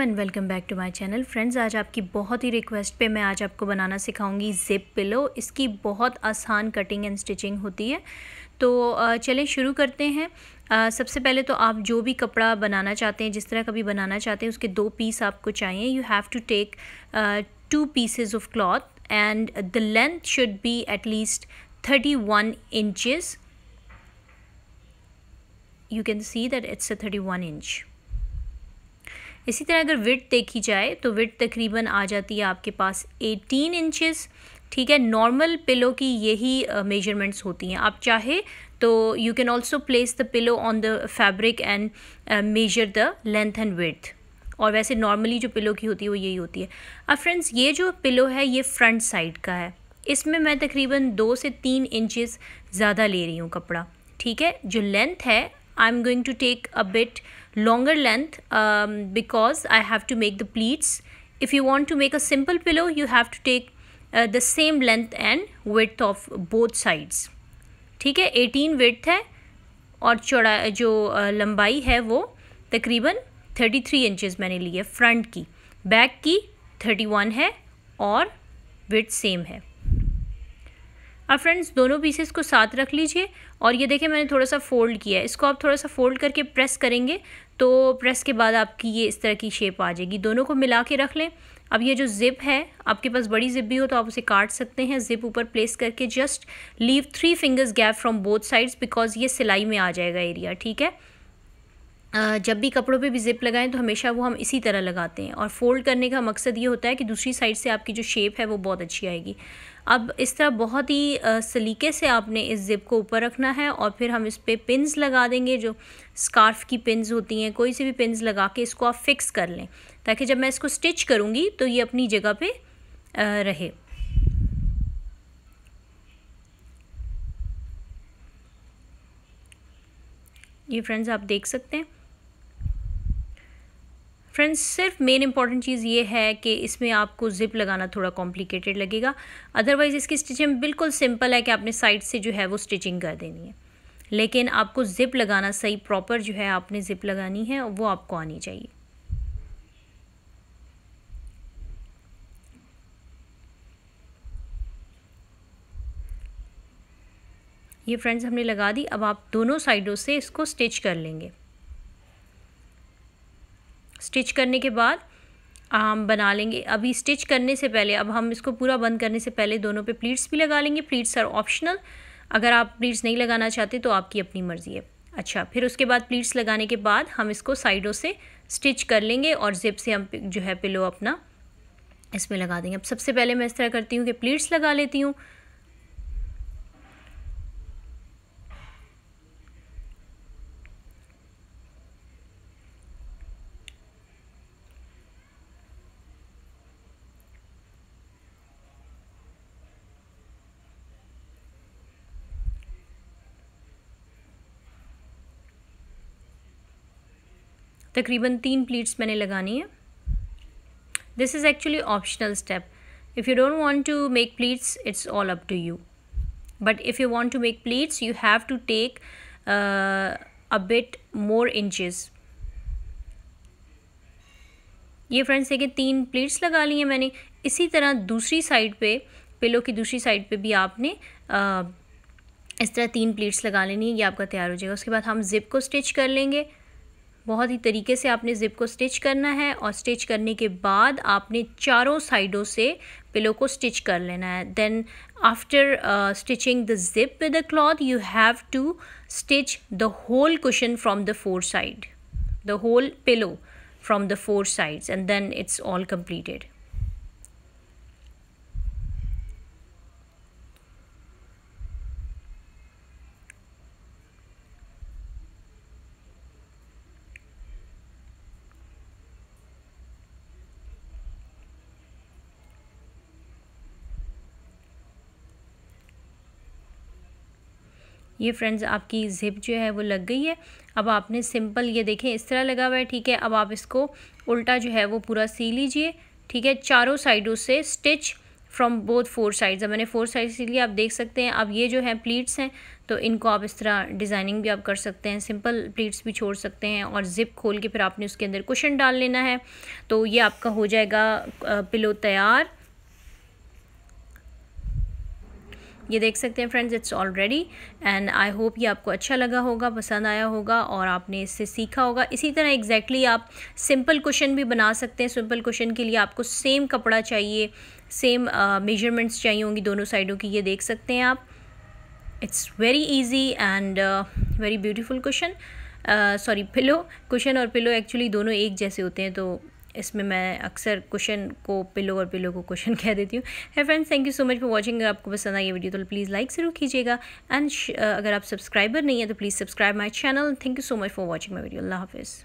And welcome back to my channel friends आज आपकी बहुत ही रिक्वेस्ट पे मैं आज आपको बनाना सिखाऊंगी ज़िप पिलो इसकी बहुत आसान कटिंग एंड स्टिचिंग होती है तो चलें शुरू करते हैं आ, सबसे पहले तो आप जो भी कपड़ा बनाना चाहते हैं जिस तरह का भी बनाना चाहते हैं उसके दो पीस आपको चाहिए you have to take two pieces of cloth and the length should be at least thirty one inches can see that it's a thirty one inch इसी तरह अगर विथ देखी जाए तो विथ तकरीबन आ जाती है आपके पास एटीन इंचज़ ठीक है नॉर्मल पिलो की यही मेजरमेंट्स uh, होती हैं आप चाहे तो you can also place the pillow on the fabric and measure the length and with और वैसे नॉर्मली जो पिलो की होती है वो यही होती है अब फ्रेंड्स ये जो पिलो है ये फ्रंट साइड का है इसमें मैं तकरीबन दो से तीन इंचज़ ज़्यादा ले रही हूँ कपड़ा ठीक है जो लेंथ है I'm going to take a bit longer length um, because I have to make the pleats. If you want to make a simple pillow, you have to take uh, the same length and width of both sides. ठीक है 18 width है और चौड़ा जो लंबाई है वो तकरीबन 33 इंचेस मैंने ली है फ्रंट की बैक की 31 है और विथ सेम है अब फ्रेंड्स दोनों पीसेस को साथ रख लीजिए और ये देखिए मैंने थोड़ा सा फ़ोल्ड किया है इसको आप थोड़ा सा फ़ोल्ड करके प्रेस करेंगे तो प्रेस के बाद आपकी ये इस तरह की शेप आ जाएगी दोनों को मिला के रख लें अब ये जो ज़िप है आपके पास बड़ी ज़िप भी हो तो आप उसे काट सकते हैं ज़िप ऊपर प्लेस करके just leave three fingers gap from both sides because ये सिलाई में आ जाएगा एरिया ठीक है जब भी कपड़ों पे भी ज़िप लगाएं तो हमेशा वो हम इसी तरह लगाते हैं और फ़ोल्ड करने का मकसद ये होता है कि दूसरी साइड से आपकी जो शेप है वो बहुत अच्छी आएगी अब इस तरह बहुत ही सलीके से आपने इस ज़िप को ऊपर रखना है और फिर हम इस पर पिन्स लगा देंगे जो स्कार्फ़ की पिन्स होती हैं कोई सी भी पिनस लगा के इसको आप फ़िक्स कर लें ताकि जब मैं इसको स्टिच करूँगी तो ये अपनी जगह पर रहे ये फ्रेंड्स आप देख सकते हैं फ्रेंड्स सिर्फ मेन इंपॉर्टेंट चीज़ ये है कि इसमें आपको ज़िप लगाना थोड़ा कॉम्प्लिकेटेड लगेगा अदरवाइज़ इसकी स्टिचिंग बिल्कुल सिंपल है कि आपने साइड से जो है वो स्टिचिंग कर देनी है लेकिन आपको ज़िप लगाना सही प्रॉपर जो है आपने ज़िप लगानी है वो आपको आनी चाहिए ये फ्रेंड्स हमने लगा दी अब आप दोनों साइडों से इसको स्टिच कर लेंगे स्टिच करने के बाद हम बना लेंगे अभी स्टिच करने से पहले अब हम इसको पूरा बंद करने से पहले दोनों पे प्लीट्स भी लगा लेंगे प्लीट्स आर ऑप्शनल अगर आप प्लीट्स नहीं लगाना चाहते तो आपकी अपनी मर्ज़ी है अच्छा फिर उसके बाद प्लीट्स लगाने के बाद हम इसको साइडों से स्टिच कर लेंगे और जिप से हम जो है पिलो अपना इसमें लगा देंगे अब सबसे पहले मैं इस तरह करती हूँ कि प्लीट्स लगा लेती हूँ तकरीबन तीन प्लीट्स मैंने लगानी है this is actually optional step if you don't want to make pleats it's all up to you but if you want to make pleats you have to take uh, a bit more inches ये friends देखिए तीन plates लगा ली हैं मैंने इसी तरह दूसरी side पे पिलो की दूसरी साइड पे भी आपने आ, uh, इस तरह तीन प्लेट्स लगा लेनी है ये आपका तैयार हो जाएगा उसके बाद हम जिप को स्टिच कर लेंगे बहुत ही तरीके से आपने ज़िप को स्टिच करना है और स्टिच करने के बाद आपने चारों साइडों से पिलो को स्टिच कर लेना है then after stitching the zip with the cloth you have to stitch the whole cushion from the four side the whole pillow from the four sides and then it's all completed ये friends आपकी zip जो है वो लग गई है अब आपने सिंपल ये देखें इस तरह लगा हुआ है ठीक है अब आप इसको उल्टा जो है वो पूरा सी लीजिए ठीक है चारों साइडों से stitch from both four sides मैंने फोर साइड सी लिया आप देख सकते हैं अब ये जो है प्लीट्स हैं तो इनको आप इस तरह डिज़ाइनिंग भी आप कर सकते हैं सिंपल प्लीट्स भी छोड़ सकते हैं और ज़िप खोल के फिर आपने उसके अंदर कुशन डाल लेना है तो ये आपका हो जाएगा पिलो तैयार ये देख सकते हैं friends it's already and I hope ये आपको अच्छा लगा होगा पसंद आया होगा और आपने इससे सीखा होगा इसी तरह एग्जैक्टली exactly आप सिंपल क्वेश्चन भी बना सकते हैं सिंपल क्वेश्चन के लिए आपको सेम कपड़ा चाहिए सेम मेजरमेंट्स uh, चाहिए होंगी दोनों साइडों की ये देख सकते हैं आप it's very easy and very beautiful cushion sorry pillow cushion और पिलो एक्चुअली दोनों एक जैसे होते हैं तो इसमें मैं अक्सर क्वेश्चन को पिलो और पिलो को क्वेश्चन कह देती हूँ है friends thank you so much for watching अगर आपको पसंद आई वीडियो तो प्लीज़ लाइक ज़रूर कीजिएगा एंड अगर आप सब्सक्राइबर नहीं है तो please subscribe my channel thank you so much for watching my video अल्लाह हाफिज़